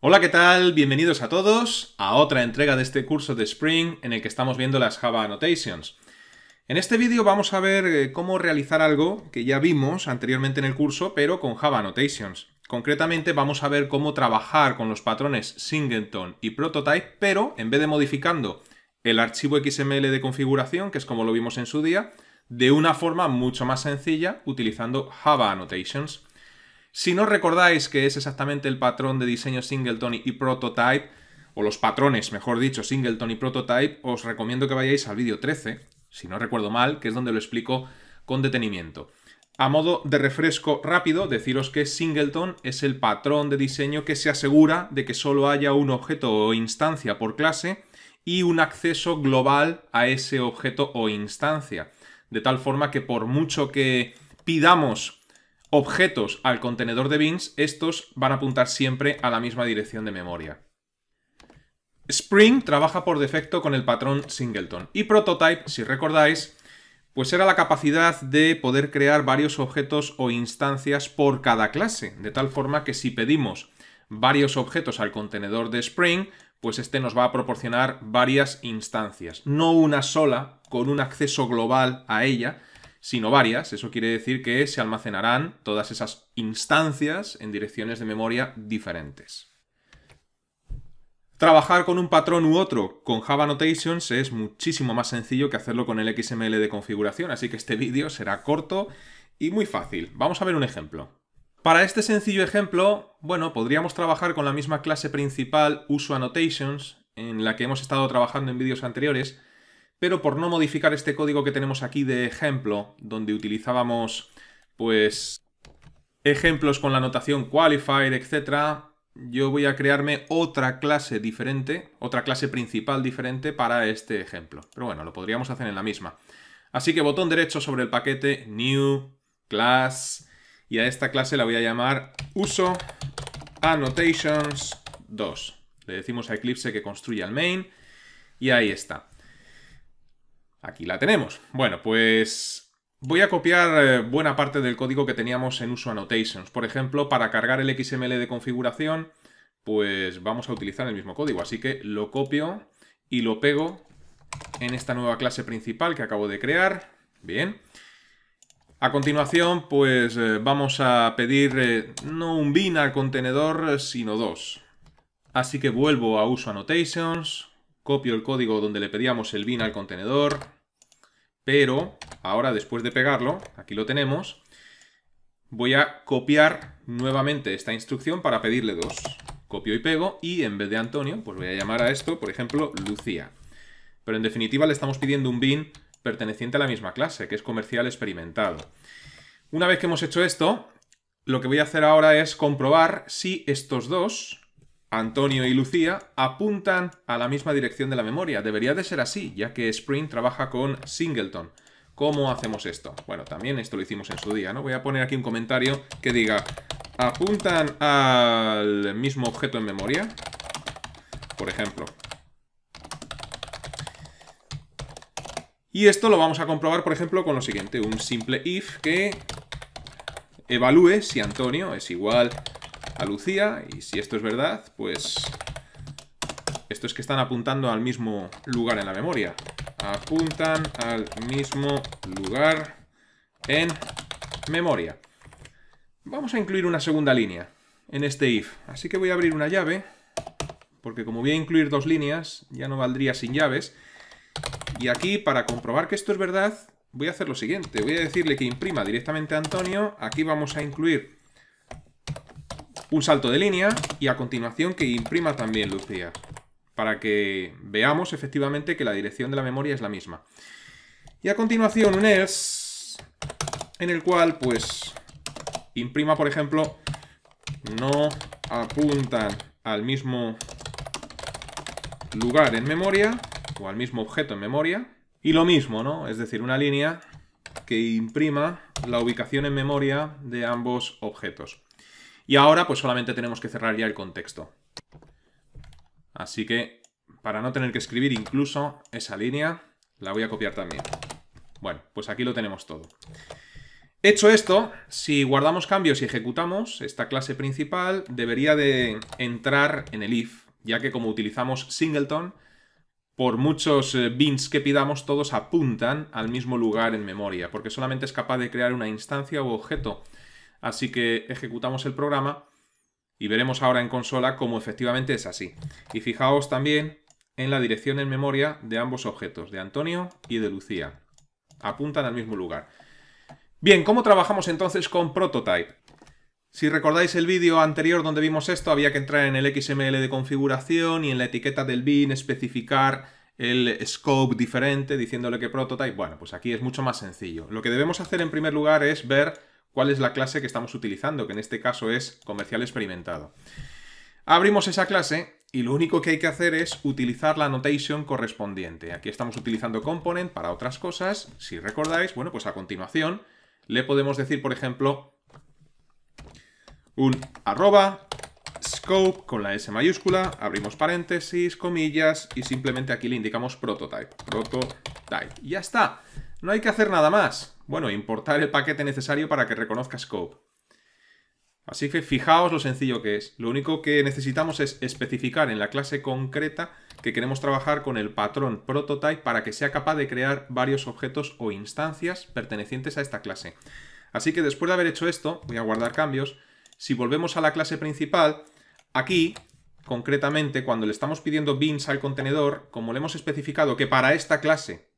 Hola, ¿qué tal? Bienvenidos a todos a otra entrega de este curso de Spring en el que estamos viendo las Java Annotations. En este vídeo vamos a ver eh, cómo realizar algo que ya vimos anteriormente en el curso, pero con Java Annotations. Concretamente vamos a ver cómo trabajar con los patrones singleton y prototype, pero en vez de modificando el archivo XML de configuración, que es como lo vimos en su día, de una forma mucho más sencilla utilizando Java Annotations. Si no recordáis que es exactamente el patrón de diseño Singleton y Prototype, o los patrones, mejor dicho, Singleton y Prototype, os recomiendo que vayáis al vídeo 13, si no recuerdo mal, que es donde lo explico con detenimiento. A modo de refresco rápido, deciros que Singleton es el patrón de diseño que se asegura de que solo haya un objeto o instancia por clase y un acceso global a ese objeto o instancia. De tal forma que por mucho que pidamos objetos al contenedor de bins, estos van a apuntar siempre a la misma dirección de memoria. Spring trabaja por defecto con el patrón Singleton y Prototype, si recordáis, pues era la capacidad de poder crear varios objetos o instancias por cada clase, de tal forma que si pedimos varios objetos al contenedor de Spring, pues este nos va a proporcionar varias instancias, no una sola con un acceso global a ella, sino varias. Eso quiere decir que se almacenarán todas esas instancias en direcciones de memoria diferentes. Trabajar con un patrón u otro con Java Annotations es muchísimo más sencillo que hacerlo con el XML de configuración, así que este vídeo será corto y muy fácil. Vamos a ver un ejemplo. Para este sencillo ejemplo, bueno, podríamos trabajar con la misma clase principal uso en la que hemos estado trabajando en vídeos anteriores, pero por no modificar este código que tenemos aquí de ejemplo, donde utilizábamos pues ejemplos con la anotación Qualifier, etc., yo voy a crearme otra clase diferente, otra clase principal diferente para este ejemplo. Pero bueno, lo podríamos hacer en la misma. Así que botón derecho sobre el paquete, new, class, y a esta clase la voy a llamar uso annotations 2. Le decimos a Eclipse que construya el main, y ahí está. Aquí la tenemos. Bueno, pues voy a copiar eh, buena parte del código que teníamos en uso annotations. Por ejemplo, para cargar el XML de configuración, pues vamos a utilizar el mismo código. Así que lo copio y lo pego en esta nueva clase principal que acabo de crear. Bien. A continuación, pues eh, vamos a pedir eh, no un bin al contenedor, sino dos. Así que vuelvo a uso annotations, copio el código donde le pedíamos el bin al contenedor, pero ahora, después de pegarlo, aquí lo tenemos, voy a copiar nuevamente esta instrucción para pedirle dos. Copio y pego y en vez de Antonio, pues voy a llamar a esto, por ejemplo, Lucía. Pero en definitiva le estamos pidiendo un bin perteneciente a la misma clase, que es comercial experimentado. Una vez que hemos hecho esto, lo que voy a hacer ahora es comprobar si estos dos Antonio y Lucía apuntan a la misma dirección de la memoria. Debería de ser así, ya que Spring trabaja con Singleton. ¿Cómo hacemos esto? Bueno, también esto lo hicimos en su día, ¿no? Voy a poner aquí un comentario que diga apuntan al mismo objeto en memoria, por ejemplo. Y esto lo vamos a comprobar, por ejemplo, con lo siguiente, un simple if que evalúe si Antonio es igual a Lucía, y si esto es verdad, pues... Esto es que están apuntando al mismo lugar en la memoria. Apuntan al mismo lugar en memoria. Vamos a incluir una segunda línea en este if. Así que voy a abrir una llave, porque como voy a incluir dos líneas, ya no valdría sin llaves. Y aquí, para comprobar que esto es verdad, voy a hacer lo siguiente. Voy a decirle que imprima directamente a Antonio. Aquí vamos a incluir un salto de línea y a continuación que imprima también Lucía, para que veamos efectivamente que la dirección de la memoria es la misma. Y a continuación un else en el cual pues imprima, por ejemplo, no apuntan al mismo lugar en memoria o al mismo objeto en memoria. Y lo mismo, ¿no? Es decir, una línea que imprima la ubicación en memoria de ambos objetos. Y ahora pues solamente tenemos que cerrar ya el contexto. Así que para no tener que escribir incluso esa línea, la voy a copiar también. Bueno, pues aquí lo tenemos todo. Hecho esto, si guardamos cambios y ejecutamos, esta clase principal debería de entrar en el if, ya que como utilizamos singleton, por muchos eh, bins que pidamos, todos apuntan al mismo lugar en memoria, porque solamente es capaz de crear una instancia u objeto Así que ejecutamos el programa y veremos ahora en consola cómo efectivamente es así. Y fijaos también en la dirección en memoria de ambos objetos, de Antonio y de Lucía. Apuntan al mismo lugar. Bien, ¿cómo trabajamos entonces con Prototype? Si recordáis el vídeo anterior donde vimos esto, había que entrar en el XML de configuración y en la etiqueta del bin especificar el scope diferente, diciéndole que prototype. Bueno, pues aquí es mucho más sencillo. Lo que debemos hacer en primer lugar es ver cuál es la clase que estamos utilizando, que en este caso es comercial experimentado. Abrimos esa clase y lo único que hay que hacer es utilizar la notation correspondiente. Aquí estamos utilizando component para otras cosas. Si recordáis, bueno, pues a continuación le podemos decir, por ejemplo, un arroba scope con la S mayúscula, abrimos paréntesis, comillas y simplemente aquí le indicamos prototype, prototype. Ya está, no hay que hacer nada más. Bueno, importar el paquete necesario para que reconozca scope. Así que fijaos lo sencillo que es. Lo único que necesitamos es especificar en la clase concreta que queremos trabajar con el patrón prototype para que sea capaz de crear varios objetos o instancias pertenecientes a esta clase. Así que después de haber hecho esto, voy a guardar cambios, si volvemos a la clase principal, aquí, concretamente, cuando le estamos pidiendo bins al contenedor, como le hemos especificado que para esta clase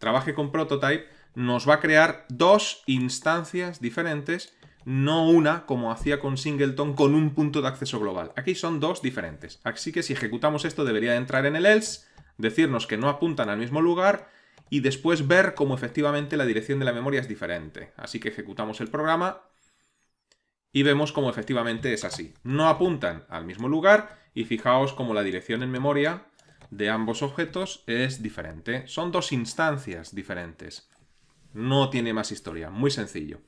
trabaje con prototype, nos va a crear dos instancias diferentes, no una como hacía con Singleton con un punto de acceso global. Aquí son dos diferentes. Así que si ejecutamos esto debería entrar en el else, decirnos que no apuntan al mismo lugar y después ver cómo efectivamente la dirección de la memoria es diferente. Así que ejecutamos el programa y vemos cómo efectivamente es así. No apuntan al mismo lugar y fijaos cómo la dirección en memoria de ambos objetos es diferente. Son dos instancias diferentes. No tiene más historia, muy sencillo.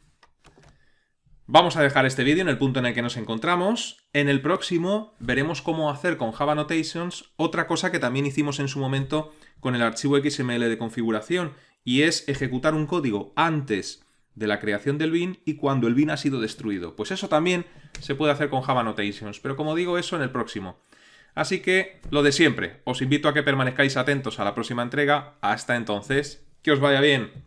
Vamos a dejar este vídeo en el punto en el que nos encontramos. En el próximo veremos cómo hacer con Java Notations otra cosa que también hicimos en su momento con el archivo XML de configuración y es ejecutar un código antes de la creación del bin y cuando el bin ha sido destruido. Pues eso también se puede hacer con Java Notations, pero como digo, eso en el próximo. Así que, lo de siempre, os invito a que permanezcáis atentos a la próxima entrega. Hasta entonces, que os vaya bien.